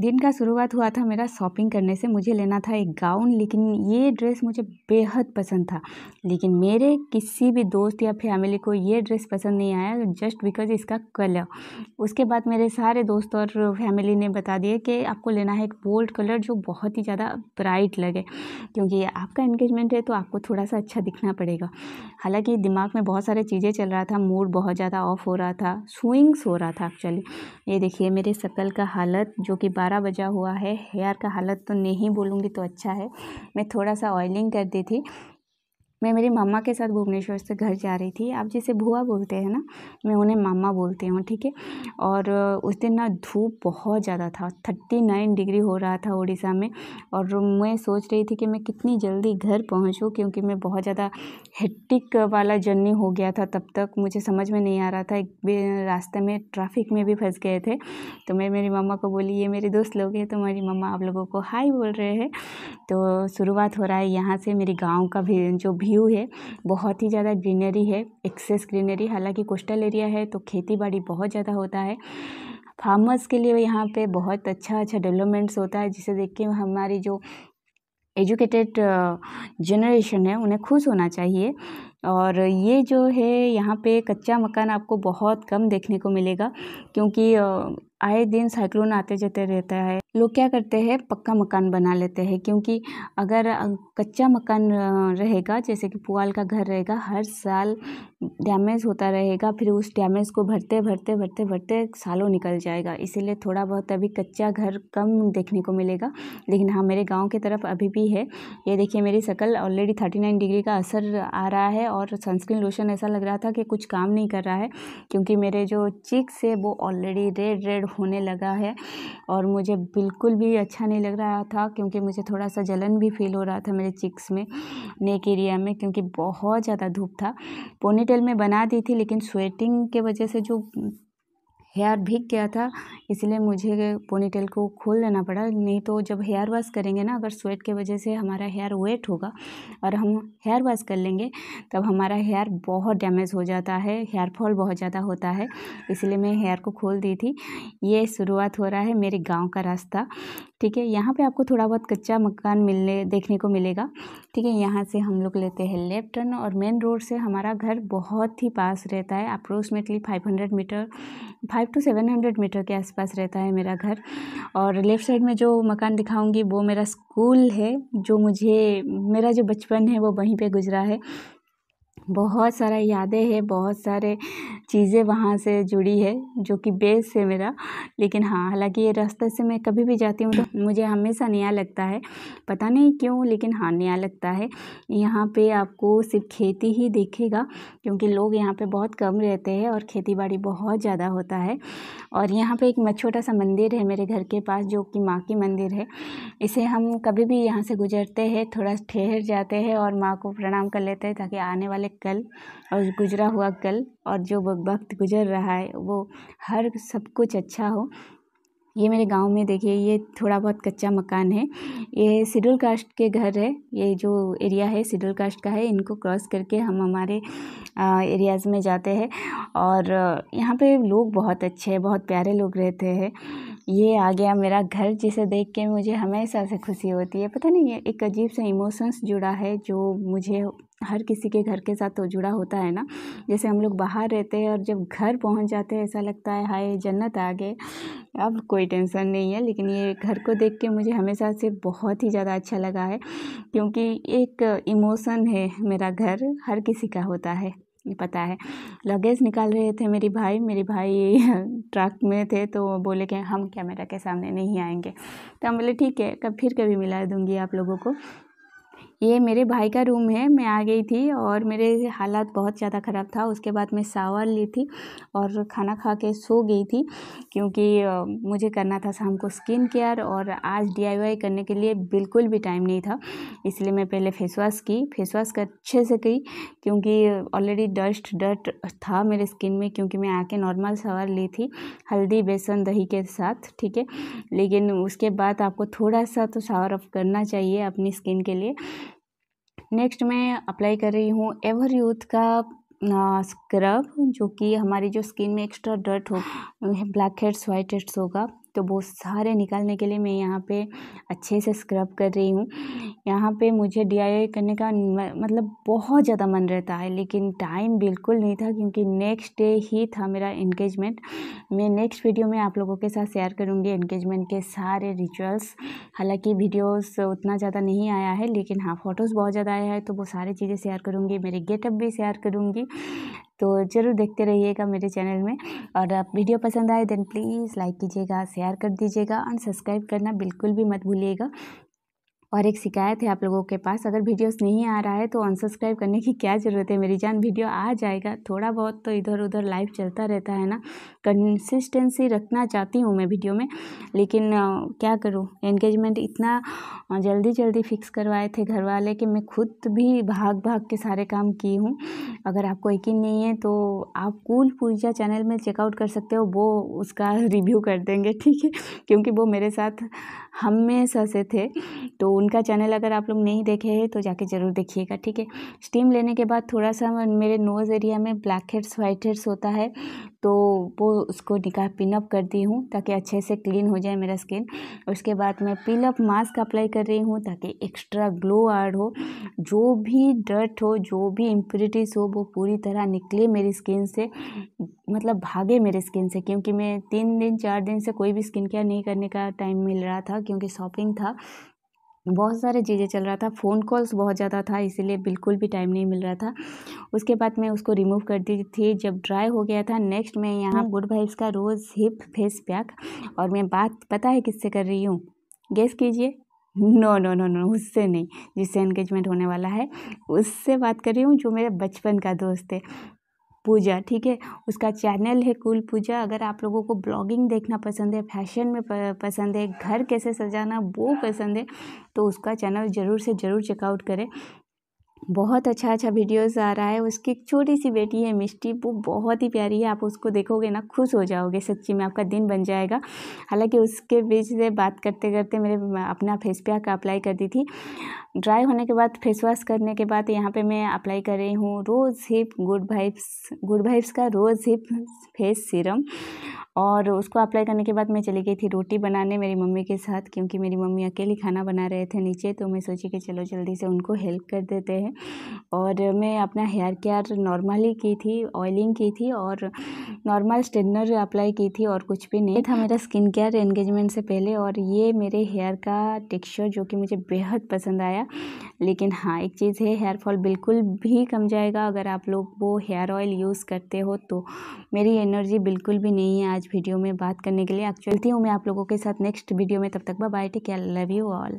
दिन का शुरुआत हुआ था मेरा शॉपिंग करने से मुझे लेना था एक गाउन लेकिन ये ड्रेस मुझे बेहद पसंद था लेकिन मेरे किसी भी दोस्त या फैमिली को ये ड्रेस पसंद नहीं आया जस्ट बिकॉज इसका कलर उसके बाद मेरे सारे दोस्त और फैमिली ने बता दिया कि आपको लेना है एक बोल्ड कलर जो बहुत ही ज़्यादा ब्राइट लगे क्योंकि आपका एंगेजमेंट है तो आपको थोड़ा सा अच्छा दिखना पड़ेगा हालाँकि दिमाग में बहुत सारे चीज़ें चल रहा था मूड बहुत ज़्यादा ऑफ हो रहा था स्विंग्स हो रहा था एक्चुअली ये देखिए मेरे शक्ल का हालत जो कि बारह बजा हुआ है हेयर का हालत तो नहीं बोलूँगी तो अच्छा है मैं थोड़ा सा ऑयलिंग कर दी थी मैं मेरी मामा के साथ भुवनेश्वर से घर जा रही थी आप जैसे भुआ बोलते हैं ना मैं उन्हें मामा बोलती हूँ ठीक है और उस दिन ना धूप बहुत ज़्यादा था थर्टी नाइन डिग्री हो रहा था उड़ीसा में और मैं सोच रही थी कि मैं कितनी जल्दी घर पहुँचूँ क्योंकि मैं बहुत ज़्यादा हेक्टिक वाला जर्नी हो गया था तब तक मुझे समझ में नहीं आ रहा था एक रास्ते में ट्रैफिक में भी फंस गए थे तो मैं मेरी मम्मा को बोली ये मेरे दोस्त लोग हैं तो मेरी मम्मा आप लोगों को हाई बोल रहे हैं तो शुरुआत हो रहा है यहाँ से मेरे गाँव का भी जो भी व्यू है बहुत ही ज़्यादा ग्रीनरी है एक्सेस ग्रीनरी हालांकि कोस्टल एरिया है तो खेती बाड़ी बहुत ज़्यादा होता है फार्मर्स के लिए यहाँ पे बहुत अच्छा अच्छा डेवलपमेंट्स होता है जिसे देख के हमारी जो एजुकेटेड जनरेशन है उन्हें खुश होना चाहिए और ये जो है यहाँ पे कच्चा मकान आपको बहुत कम देखने को मिलेगा क्योंकि आए दिन साइक्लोन आते जाते रहता है लोग क्या करते हैं पक्का मकान बना लेते हैं क्योंकि अगर कच्चा मकान रहेगा जैसे कि पुआल का घर रहेगा हर साल डैमेज होता रहेगा फिर उस डैमेज को भरते भरते भरते भरते सालों निकल जाएगा इसीलिए थोड़ा बहुत अभी कच्चा घर कम देखने को मिलेगा लेकिन हाँ मेरे गाँव की तरफ अभी भी है ये देखिए मेरी शक्ल ऑलरेडी थर्टी नाइन डिग्री का असर आ रहा है और सनस्क्रीन लोशन ऐसा लग रहा था कि कुछ काम नहीं कर रहा है क्योंकि मेरे जो चिक्स है वो ऑलरेडी रेड रेड होने लगा है और मुझे बिल्कुल भी अच्छा नहीं लग रहा था क्योंकि मुझे थोड़ा सा जलन भी फील हो रहा था मेरे चिक्स में नेक एरिया में क्योंकि बहुत ज़्यादा धूप था पोनी डिटेल में बना दी थी लेकिन स्वेटिंग के वजह से जो हेयर भीग गया था इसलिए मुझे पोनीटेल को खोल देना पड़ा नहीं तो जब हेयर वॉश करेंगे ना अगर स्वेट के वजह से हमारा हेयर वेट होगा और हम हेयर वॉश कर लेंगे तब हमारा हेयर बहुत डैमेज हो जाता है हेयर फॉल बहुत ज़्यादा होता है इसलिए मैं हेयर को खोल दी थी ये शुरुआत हो रहा है मेरे गाँव का रास्ता ठीक है यहाँ पे आपको थोड़ा बहुत कच्चा मकान मिलने देखने को मिलेगा ठीक है यहाँ से हम लोग लेते हैं लेफ्ट टर्न और मेन रोड से हमारा घर बहुत ही पास रहता है approximately five hundred metre five five to seven hundred metre के आसपास रहता है मेरा घर और लेफ़्ट साइड में जो मकान दिखाऊंगी वो मेरा स्कूल है जो मुझे मेरा जो बचपन है वो वहीं पे गुज़रा है बहुत सारा यादें है बहुत सारे चीज़ें वहाँ से जुड़ी है जो कि बेस है मेरा लेकिन हाँ हालांकि ये रास्ते से मैं कभी भी जाती हूँ तो मुझे हमेशा नया लगता है पता नहीं क्यों लेकिन हाँ नया लगता है यहाँ पे आपको सिर्फ खेती ही देखेगा क्योंकि लोग यहाँ पे बहुत कम रहते हैं और खेती बाड़ी बहुत ज़्यादा होता है और यहाँ पर एक छोटा सा मंदिर है मेरे घर के पास जो कि माँ की मंदिर है इसे हम कभी भी यहाँ से गुजरते हैं थोड़ा ठहर जाते हैं और माँ को प्रणाम कर लेते हैं ताकि आने वाले कल और गुजरा हुआ कल और जो वक्त गुजर रहा है वो हर सब कुछ अच्छा हो ये मेरे गांव में देखिए ये थोड़ा बहुत कच्चा मकान है ये शेड्यूल कास्ट के घर है ये जो एरिया है शेड्यूल कास्ट का है इनको क्रॉस करके हम हमारे एरियाज़ में जाते हैं और यहाँ पे लोग बहुत अच्छे हैं बहुत प्यारे लोग रहते हैं ये आ गया मेरा घर जिसे देख के मुझे हमेशा से खुशी होती है पता नहीं ये एक अजीब सा इमोशंस जुड़ा है जो मुझे हर किसी के घर के साथ तो जुड़ा होता है ना जैसे हम लोग बाहर रहते हैं और जब घर पहुंच जाते हैं ऐसा लगता है हाय जन्नत आ गए अब कोई टेंशन नहीं है लेकिन ये घर को देख के मुझे हमेशा से बहुत ही ज़्यादा अच्छा लगा है क्योंकि एक इमोशन है मेरा घर हर किसी का होता है पता है लगेज निकाल रहे थे मेरे भाई मेरे भाई ट्रक में थे तो बोले कि हम कैमरा के सामने नहीं आएंगे तो हम बोले ठीक है कब फिर कभी मिला दूंगी आप लोगों को ये मेरे भाई का रूम है मैं आ गई थी और मेरे हालात बहुत ज़्यादा ख़राब था उसके बाद मैं सावर ली थी और खाना खा के सो गई थी क्योंकि मुझे करना था शाम को स्किन केयर और आज डी करने के लिए बिल्कुल भी टाइम नहीं था इसलिए मैं पहले फेस वॉश की फेस वॉश अच्छे से की क्योंकि ऑलरेडी डस्ट डट था मेरे स्किन में क्योंकि मैं आके नॉर्मल सावर ली थी हल्दी बेसन दही के साथ ठीक है लेकिन उसके बाद आपको थोड़ा सा तो सावर ऑफ करना चाहिए अपनी स्किन के लिए नेक्स्ट मैं अप्लाई कर रही हूँ एवर यूथ का स्क्रब जो कि हमारी जो स्किन में एक्स्ट्रा डर्ट हो ब्लैक हेड्स वाइट हेड्स होगा तो वो सारे निकालने के लिए मैं यहाँ पे अच्छे से स्क्रब कर रही हूँ यहाँ पे मुझे डी करने का मतलब बहुत ज़्यादा मन रहता है लेकिन टाइम बिल्कुल नहीं था क्योंकि नेक्स्ट डे ही था मेरा इंगेजमेंट मैं नेक्स्ट वीडियो में आप लोगों के साथ शेयर करूँगी इंगेजमेंट के सारे रिचुअल्स हालांकि वीडियोस उतना ज़्यादा नहीं आया है लेकिन हाँ फ़ोटोज़ बहुत ज़्यादा आया है तो वो सारी चीज़ें शेयर करूँगी मेरे गेटअप भी शेयर करूँगी तो ज़रूर देखते रहिएगा मेरे चैनल में और आप वीडियो पसंद आए देन प्लीज़ लाइक कीजिएगा शेयर कर दीजिएगा और सब्सक्राइब करना बिल्कुल भी मत भूलिएगा और एक शिकायत है आप लोगों के पास अगर वीडियोस नहीं आ रहा है तो अनसब्सक्राइब करने की क्या ज़रूरत है मेरी जान वीडियो आ जाएगा थोड़ा बहुत तो इधर उधर लाइव चलता रहता है ना कंसिस्टेंसी रखना चाहती हूँ मैं वीडियो में लेकिन क्या करूँ एंगेजमेंट इतना जल्दी जल्दी फिक्स करवाए थे घर वाले कि मैं खुद भी भाग भाग के सारे काम की हूँ अगर आपको यकीन नहीं है तो आप कूल पूजा चैनल में चेकआउट कर सकते हो वो उसका रिव्यू कर देंगे ठीक है क्योंकि वो मेरे साथ हमेशा से थे तो उनका चैनल अगर आप लोग नहीं देखे हैं तो जाके ज़रूर देखिएगा ठीक है स्टीम लेने के बाद थोड़ा सा मेरे नोज़ एरिया में ब्लैक हेड्स वाइट हेड्स होता है तो वो उसको निकाह पिनअप करती हूँ ताकि अच्छे से क्लीन हो जाए मेरा स्किन उसके बाद मैं पिनअप मास्क अप्लाई कर रही हूँ ताकि एक्स्ट्रा ग्लो ऐड हो जो भी डर्ट हो जो भी इम्प्योरिटीज़ हो वो पूरी तरह निकले मेरी स्किन से मतलब भागे मेरे स्किन से क्योंकि मैं तीन दिन चार दिन से कोई भी स्किन केयर नहीं करने का टाइम मिल रहा था क्योंकि शॉपिंग था बहुत सारे चीज़ें चल रहा था फ़ोन कॉल्स बहुत ज़्यादा था इसीलिए बिल्कुल भी टाइम नहीं मिल रहा था उसके बाद मैं उसको रिमूव कर दी थी जब ड्राई हो गया था नेक्स्ट मैं यहाँ हाँ। गुड वाइब्स का रोज़ हिप फेस पैक और मैं बात पता है किससे कर रही हूँ गेस कीजिए नो नो नो नो उससे नहीं जिससे एंगेजमेंट होने वाला है उससे बात कर रही हूँ जो मेरे बचपन का दोस्त है पूजा ठीक है उसका चैनल है कुल पूजा अगर आप लोगों को ब्लॉगिंग देखना पसंद है फैशन में पसंद है घर कैसे सजाना वो पसंद है तो उसका चैनल ज़रूर से ज़रूर चेकआउट करें बहुत अच्छा अच्छा वीडियोज़ आ रहा है उसकी एक छोटी सी बेटी है मिष्टी वो बहुत ही प्यारी है आप उसको देखोगे ना खुश हो जाओगे सच्ची में आपका दिन बन जाएगा हालांकि उसके बीच से बात करते करते मेरे अपना फेस पैक अप्लाई कर दी थी ड्राई होने के बाद फेस वॉश करने के बाद यहाँ पे मैं अप्लाई कर रही हूँ rose hip good vibes good vibes का रोज़ हिप फेस सीरम और उसको अप्लाई करने के बाद मैं चली गई थी रोटी बनाने मेरी मम्मी के साथ क्योंकि मेरी मम्मी अकेली खाना बना रहे थे नीचे तो मैं सोची कि चलो जल्दी से उनको हेल्प कर देते हैं और मैं अपना हेयर केयर नॉर्मली की थी ऑयलिंग की थी और नॉर्मल स्ट्रेटनर अप्लाई की थी और कुछ भी नहीं था मेरा स्किन केयर एंगेजमेंट से पहले और ये मेरे हेयर का टेक्स्चर जो कि मुझे बेहद पसंद आया लेकिन हाँ एक चीज़ है हेयर फॉल बिल्कुल भी कम जाएगा अगर आप लोग वो हेयर ऑयल यूज़ करते हो तो मेरी एनर्जी बिल्कुल भी नहीं है आज वीडियो में बात करने के लिए चलती हूँ मैं आप लोगों के साथ नेक्स्ट वीडियो में तब तक bye take care love you all